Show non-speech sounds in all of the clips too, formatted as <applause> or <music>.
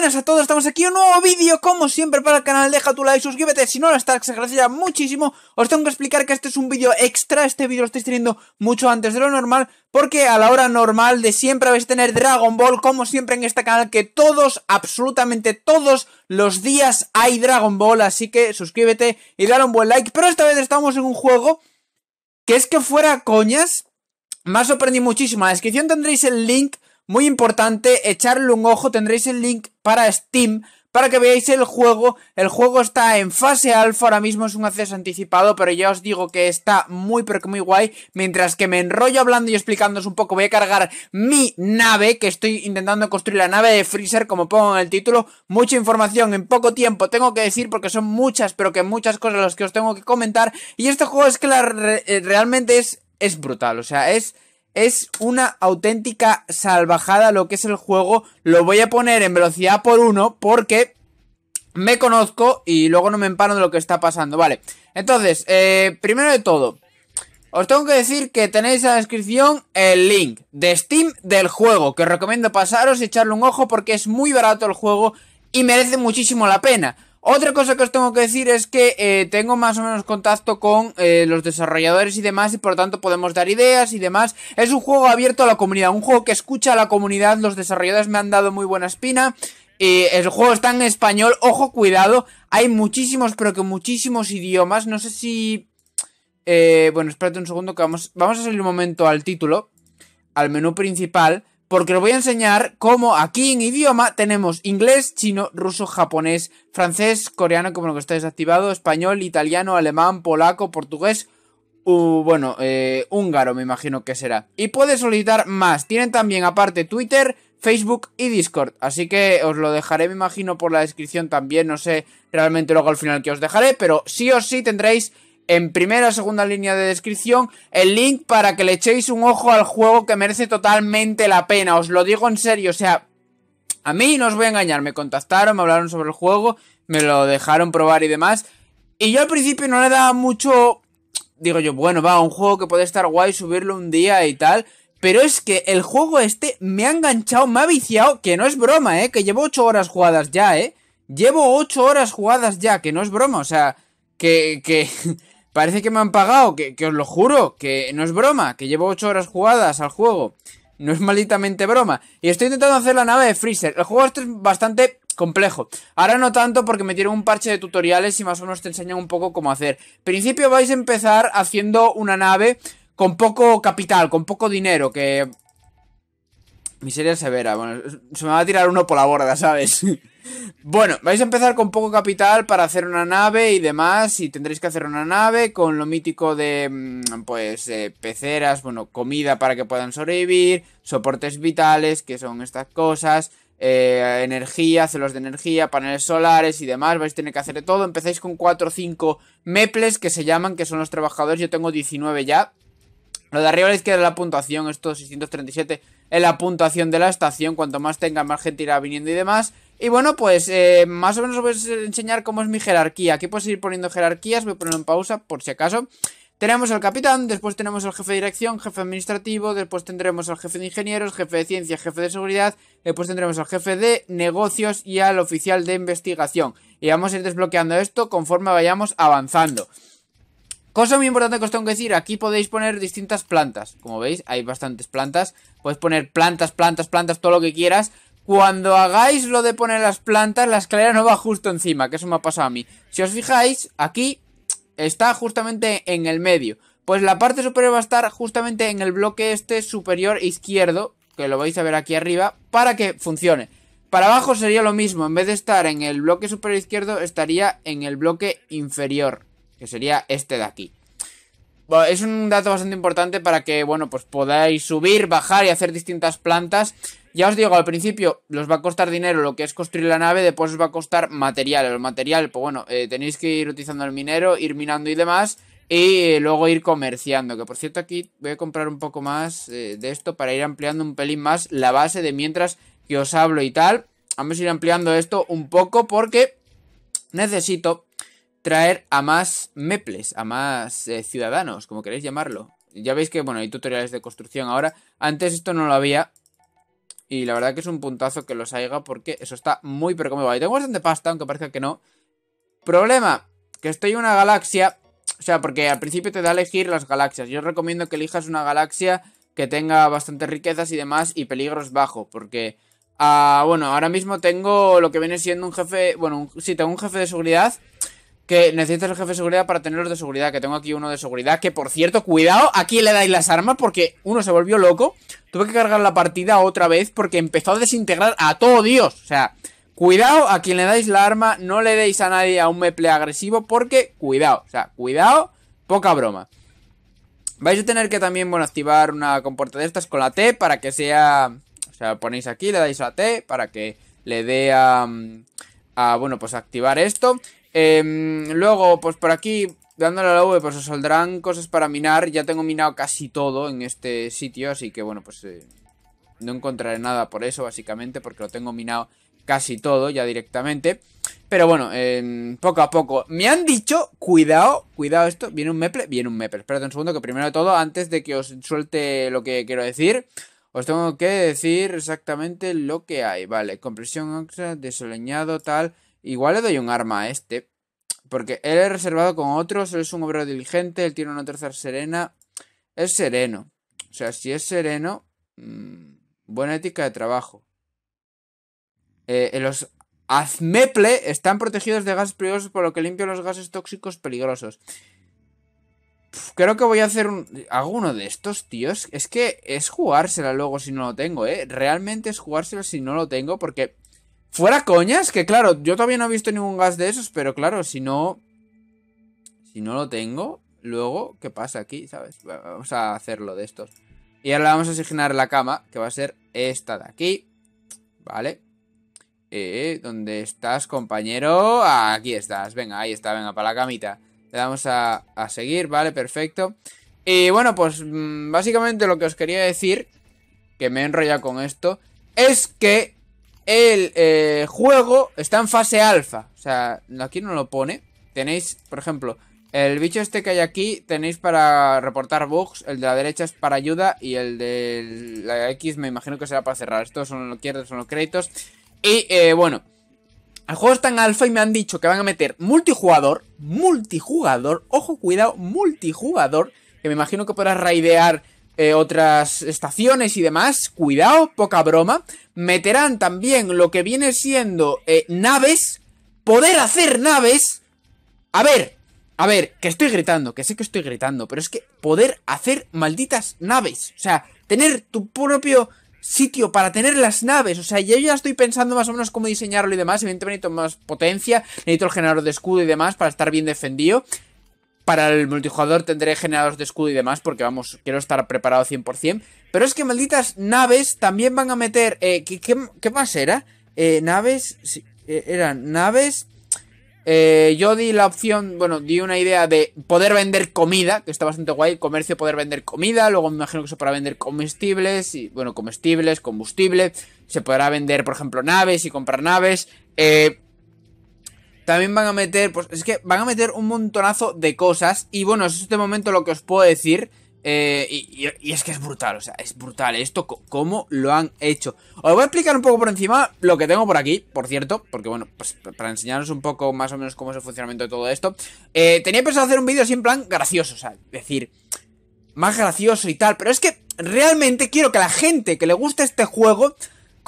buenas a todos, estamos aquí en un nuevo vídeo, como siempre para el canal, deja tu like, suscríbete, si no lo estás, se agradecería muchísimo, os tengo que explicar que este es un vídeo extra, este vídeo lo estáis teniendo mucho antes de lo normal, porque a la hora normal de siempre vais a tener Dragon Ball, como siempre en este canal, que todos, absolutamente todos los días hay Dragon Ball, así que suscríbete y dale un buen like, pero esta vez estamos en un juego que es que fuera coñas, me ha sorprendido muchísimo, en la descripción tendréis el link muy importante, echarle un ojo, tendréis el link para Steam para que veáis el juego. El juego está en fase alfa, ahora mismo es un acceso anticipado, pero ya os digo que está muy pero que muy guay. Mientras que me enrollo hablando y explicándoos un poco, voy a cargar mi nave, que estoy intentando construir la nave de Freezer, como pongo en el título. Mucha información en poco tiempo, tengo que decir, porque son muchas, pero que muchas cosas las que os tengo que comentar. Y este juego es que la eh, realmente es, es brutal, o sea, es es una auténtica salvajada lo que es el juego. Lo voy a poner en velocidad por uno porque me conozco y luego no me emparo de lo que está pasando. Vale, entonces, eh, primero de todo, os tengo que decir que tenéis en la descripción el link de Steam del juego, que os recomiendo pasaros y echarle un ojo porque es muy barato el juego y merece muchísimo la pena. Otra cosa que os tengo que decir es que eh, tengo más o menos contacto con eh, los desarrolladores y demás y por lo tanto podemos dar ideas y demás. Es un juego abierto a la comunidad, un juego que escucha a la comunidad, los desarrolladores me han dado muy buena espina. el juego está en español, ojo, cuidado, hay muchísimos, pero que muchísimos idiomas, no sé si... Eh, bueno, espérate un segundo que vamos, vamos a salir un momento al título, al menú principal, porque os voy a enseñar cómo aquí en idioma tenemos inglés, chino, ruso, japonés, francés, coreano, como lo que está desactivado, español, italiano, alemán, polaco, portugués, bueno, eh, húngaro me imagino que será. Y puedes solicitar más, tienen también aparte Twitter, Facebook y Discord, así que os lo dejaré me imagino por la descripción también, no sé realmente luego al final que os dejaré, pero sí o sí tendréis en primera o segunda línea de descripción el link para que le echéis un ojo al juego que merece totalmente la pena. Os lo digo en serio, o sea, a mí no os voy a engañar, me contactaron, me hablaron sobre el juego, me lo dejaron probar y demás. Y yo al principio no le daba mucho... Digo yo, bueno, va, un juego que puede estar guay, subirlo un día y tal. Pero es que el juego este me ha enganchado, me ha viciado, que no es broma, ¿eh? Que llevo 8 horas jugadas ya, ¿eh? Llevo 8 horas jugadas ya, que no es broma, o sea, que, que, Parece que me han pagado, que, os lo juro, que no es broma, que llevo 8 horas jugadas al juego. No es malditamente broma. Y estoy intentando hacer la nave de Freezer. El juego este es bastante complejo. Ahora no tanto porque me dieron un parche de tutoriales y más o menos te enseñan un poco cómo hacer. principio vais a empezar haciendo una nave con poco capital, con poco dinero, que Miseria severa. Bueno, se me va a tirar uno por la borda, ¿sabes? <laughs> bueno, vais a empezar con poco capital para hacer una nave y demás. Y tendréis que hacer una nave con lo mítico de, mm, pues, eh, peceras, bueno, comida para que puedan sobrevivir, soportes vitales, que son estas cosas. Eh, energía, celos de energía, paneles solares y demás, vais a tener que hacer de todo. empezáis con 4 o 5 meples que se llaman, que son los trabajadores. Yo tengo 19 ya, lo de arriba a la izquierda es la puntuación, esto 637 es la puntuación de la estación, cuanto más tenga más gente irá viniendo y demás. Y bueno, pues eh, más o menos os voy a enseñar cómo es mi jerarquía. Aquí puedo seguir poniendo jerarquías, voy a ponerlo en pausa por si acaso. Tenemos al capitán, después tenemos al jefe de dirección, jefe administrativo, después tendremos al jefe de ingenieros, jefe de ciencia, jefe de seguridad, después tendremos al jefe de negocios y al oficial de investigación. Y vamos a ir desbloqueando esto conforme vayamos avanzando. Cosa muy importante que os tengo que decir, aquí podéis poner distintas plantas. Como veis, hay bastantes plantas. podéis poner plantas, plantas, plantas, todo lo que quieras. Cuando hagáis lo de poner las plantas, la escalera no va justo encima, que eso me ha pasado a mí. Si os fijáis, aquí está justamente en el medio. Pues la parte superior va a estar justamente en el bloque este superior izquierdo, que lo vais a ver aquí arriba, para que funcione. Para abajo sería lo mismo, en vez de estar en el bloque superior izquierdo, estaría en el bloque inferior, que sería este de aquí es un dato bastante importante para que, bueno, pues podáis subir, bajar y hacer distintas plantas. Ya os digo, al principio os va a costar dinero lo que es construir la nave, después os va a costar material. El material, pues bueno, eh, tenéis que ir utilizando el minero, ir minando y demás. Y eh, luego ir comerciando. Que por cierto, aquí voy a comprar un poco más eh, de esto para ir ampliando un pelín más la base de mientras que os hablo y tal. Vamos a ir ampliando esto un poco porque necesito traer a más meples, a más eh, ciudadanos, como queréis llamarlo. Ya veis que, bueno, hay tutoriales de construcción ahora. Antes esto no lo había. Y la verdad que es un puntazo que los haya porque eso está muy pero como Y Tengo bastante pasta, aunque parezca que no. Problema, que estoy en una galaxia. O sea, porque al principio te da elegir las galaxias. Yo os recomiendo que elijas una galaxia que tenga bastantes riquezas y demás y peligros bajo, Porque, ah, bueno, ahora mismo tengo lo que viene siendo un jefe... Bueno, si sí, tengo un jefe de seguridad que necesitas el jefe de seguridad para tenerlos de seguridad, que tengo aquí uno de seguridad, que por cierto, cuidado, aquí le dais las armas porque uno se volvió loco, tuve que cargar la partida otra vez porque empezó a desintegrar a todo Dios, o sea, cuidado a quien le dais la arma, no le deis a nadie a un meple agresivo porque cuidado, o sea, cuidado, poca broma. Vais a tener que también, bueno, activar una compuerta de estas con la T para que sea, o sea, ponéis aquí, le dais a la T para que le dé a... Mm, a, bueno, pues activar esto. Em, luego, pues por aquí, dándole a la V, pues os saldrán cosas para minar. Ya tengo minado casi todo en este sitio, así que bueno, pues eh, no encontraré nada por eso, básicamente, porque lo tengo minado casi todo ya directamente. Pero bueno, em, poco a poco. Me han dicho, cuidado, cuidado esto. Viene un meple, viene un meple. Espérate un segundo, que primero de todo, antes de que os suelte lo que quiero decir, os tengo que decir exactamente lo que hay. Vale, compresión oxa, desoleñado, tal. Igual le doy un arma a este. Porque él es reservado con otros, él es un obrero diligente, él tiene una tercera serena. Es sereno. O sea, si es sereno, mm, buena ética de trabajo. Eh, eh, los Azmeple están protegidos de gases peligrosos por lo que limpian los gases tóxicos peligrosos. creo que voy a hacer un, alguno de estos, tíos. Es que es jugársela luego si no lo tengo, ¿eh? Realmente es jugársela si no lo tengo porque Fuera coñas, que claro, yo todavía no he visto ningún gas de esos, pero claro, si no... Si no lo tengo, luego, ¿qué pasa aquí? ¿Sabes? Vamos a hacerlo de estos. Y ahora le vamos a asignar la cama, que va a ser esta de aquí. ¿Vale? Eh, ¿Dónde estás, compañero? aquí estás. Venga, ahí está, venga, para la camita. Le damos a, a seguir, ¿vale? Perfecto. Y bueno, pues mm, básicamente lo que os quería decir, que me he enrollado con esto, es que el eh, juego está en fase alfa. O sea, aquí no lo pone. Tenéis, por ejemplo, el bicho este que hay aquí tenéis para reportar bugs. El de la derecha es para ayuda y el de la X me imagino que será para cerrar. Estos son los quieres, son los créditos. Y eh, bueno, el juego está en alfa y me han dicho que van a meter multijugador, multijugador, ojo cuidado, multijugador, que me imagino que podrás raidear eh, otras estaciones y demás, cuidado, poca broma, meterán también lo que viene siendo eh, naves, poder hacer naves. A ver, a ver, que estoy gritando, que sé que estoy gritando, pero es que poder hacer malditas naves, o sea, tener tu propio sitio para tener las naves. O sea, yo ya estoy pensando más o menos cómo diseñarlo y demás. Evidentemente necesito más potencia, necesito el generador de escudo y demás para estar bien defendido. Para el multijugador tendré generadores de escudo y demás, porque vamos, quiero estar preparado 100%. Pero es que malditas naves también van a meter... Eh, ¿qué, más era? Eh, naves... Eh, eran naves... yo di la opción, bueno, di una idea de poder vender comida, que está bastante guay, comercio, poder vender comida, luego me imagino que se podrá vender comestibles, y bueno, comestibles, combustible, se podrá vender, por ejemplo, naves y comprar naves, eh, también van a meter, pues es que van a meter un montonazo de cosas. Y bueno, es este momento lo que os puedo decir. Eh, y, es que es brutal, o sea, es brutal esto, cómo lo han hecho. Os voy a explicar un poco por encima lo que tengo por aquí, por cierto, porque bueno, pues para enseñaros un poco más o menos cómo es el funcionamiento de todo esto. Eh, tenía pensado hacer un vídeo así en plan gracioso, o sea, decir, más gracioso y tal, pero es que realmente quiero que la gente que le guste este juego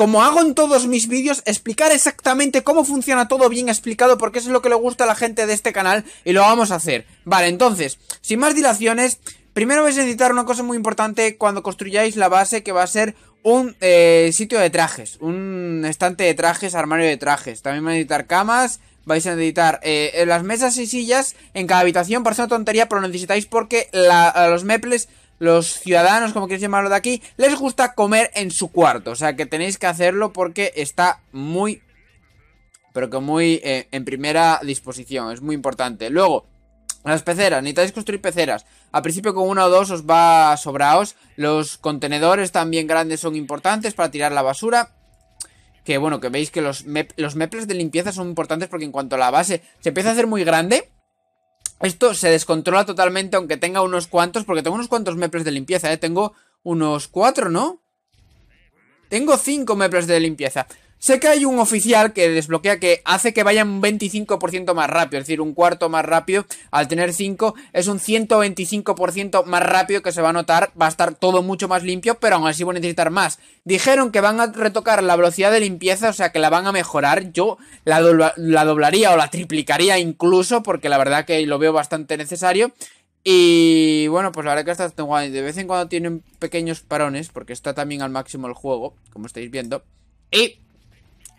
como hago en todos mis vídeos, explicar exactamente cómo funciona todo bien explicado, porque eso es lo que le gusta a la gente de este canal, y lo vamos a hacer. Vale, entonces, sin más dilaciones, primero vais a necesitar una cosa muy importante cuando construyáis la base, que va a ser un eh, sitio de trajes, un estante de trajes, armario de trajes. También vais a necesitar camas, vais a necesitar eh, las mesas y sillas en cada habitación. Parece una tontería, pero lo necesitáis porque los meples los ciudadanos, como queréis llamarlo de aquí, les gusta comer en su cuarto. O sea que tenéis que hacerlo porque está muy, pero que muy eh, en primera disposición. Es muy importante. Luego, las peceras, necesitáis construir peceras. Al principio con una o dos os va sobraos. Los contenedores también grandes son importantes para tirar la basura. Que bueno, que veis que los, los meples de limpieza son importantes porque en cuanto a la base se empieza a hacer muy grande esto se descontrola totalmente, aunque tenga unos cuantos, porque tengo unos cuantos meples de limpieza, ¿eh? Tengo unos cuatro, ¿no? Tengo cinco meples de limpieza. Sé que hay un oficial que desbloquea que hace que vayan un 25% más rápido, es decir, un cuarto más rápido. Al tener 5 es un 125% más rápido que se va a notar. Va a estar todo mucho más limpio, pero aún así voy a necesitar más. Dijeron que van a retocar la velocidad de limpieza, o sea que la van a mejorar. Yo la, doblaría o la triplicaría incluso, porque la verdad que lo veo bastante necesario. Y bueno, pues la verdad que estas De vez en cuando tienen pequeños parones, porque está también al máximo el juego, como estáis viendo. Y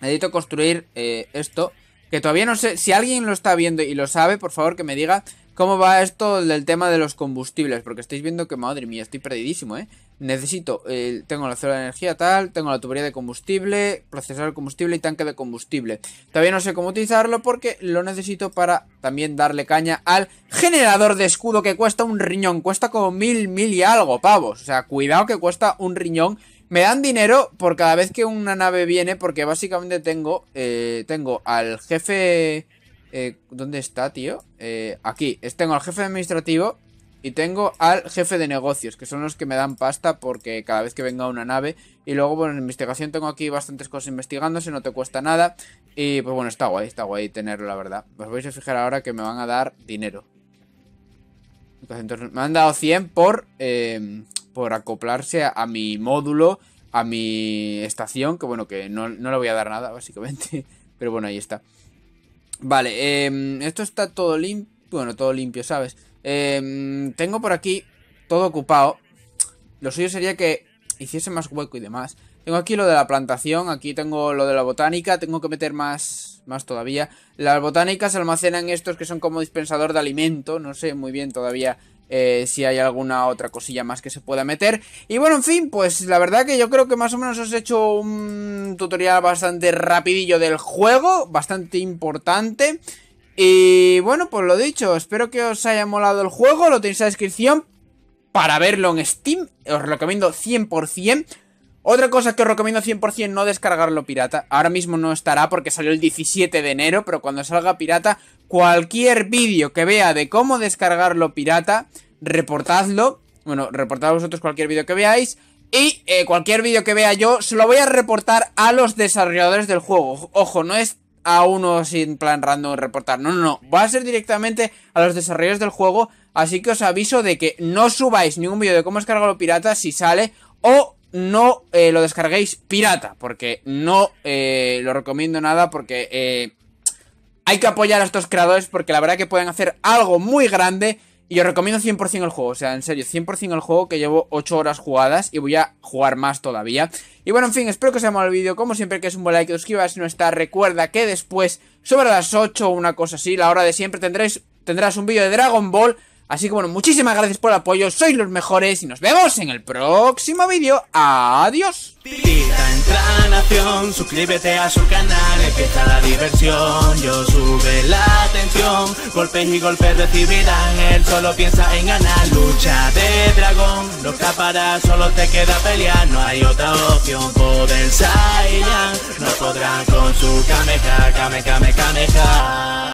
Necesito construir eh, esto. Que todavía no sé, si alguien lo está viendo y lo sabe, por favor que me diga cómo va esto del tema de los combustibles. Porque estáis viendo que, madre mía, estoy perdidísimo, ¿eh? Necesito, eh, tengo la célula de energía tal, tengo la tubería de combustible, procesador de combustible y tanque de combustible. Todavía no sé cómo utilizarlo porque lo necesito para también darle caña al generador de escudo que cuesta un riñón. Cuesta como mil, mil y algo pavos. O sea, cuidado que cuesta un riñón me dan dinero por cada vez que una nave viene, porque básicamente tengo, eh, tengo al jefe... Eh, ¿Dónde está, tío? Eh, aquí. Tengo al jefe administrativo y tengo al jefe de negocios, que son los que me dan pasta porque cada vez que venga una nave. Y luego, bueno, en investigación tengo aquí bastantes cosas investigándose, no te cuesta nada. Y pues bueno, está guay, está guay tenerlo, la verdad. Os vais a fijar ahora que me van a dar dinero. me han dado 100 por... Eh, por acoplarse a, mi módulo, a mi estación, que bueno, que no, no le voy a dar nada, <laughs> básicamente. Pero bueno, ahí está. Vale, em, esto está todo limpio. Bueno, todo limpio, ¿sabes? Em, tengo por aquí todo ocupado. Lo suyo sería que hiciese más hueco y demás. Tengo aquí lo de la plantación, aquí tengo lo de la botánica, tengo que meter más, más todavía. Las botánicas almacenan estos que son como dispensador de alimento, no sé muy bien todavía eh, si hay alguna otra cosilla más que se pueda meter. Y bueno, en fin, pues la verdad que yo creo que más o menos os he hecho un tutorial bastante rapidillo del juego, bastante importante. Y bueno, pues lo dicho, espero que os haya molado el juego, lo tenéis en la descripción para verlo en Steam, os recomiendo 100%. Otra cosa que os recomiendo 100% no descargarlo pirata. Ahora mismo no estará porque salió el 17 de enero, pero cuando salga pirata, cualquier vídeo que vea de cómo descargarlo pirata, reportadlo. Bueno, reportad vosotros cualquier vídeo que veáis. Y eh, cualquier vídeo que vea yo, se lo voy a reportar a los desarrolladores del juego. Ojo, no es a uno sin plan random reportar. No, no, no. Va a ser directamente a los desarrolladores del juego. Así que os aviso de que no subáis ningún vídeo de cómo descargarlo pirata si sale. O no eh, lo descarguéis pirata, porque no eh, lo recomiendo nada, porque eh, hay que apoyar a estos creadores, porque la verdad que pueden hacer algo muy grande. Y os recomiendo 100% el juego, o sea, en serio, 100% el juego que llevo 8 horas jugadas y voy a jugar más todavía. Y bueno, en fin, espero que os haya molado el vídeo, como siempre que es un buen like, suscribas si no está, recuerda que después, sobre las 8 o una cosa así, la hora de siempre, tendréis, tendrás un vídeo de Dragon Ball Así que bueno, muchísimas gracias por el apoyo, sois los mejores y nos vemos en el próximo vídeo. Adiós. Tita, nación, suscríbete a su canal, empieza la diversión, yo sube la atención golpes y golpes recibirán, él solo piensa en ganar, lucha de dragón, no para solo te queda pelear, no hay otra opción, poder Saiyan, no podrán con su Kameha, Kameha, Kameha.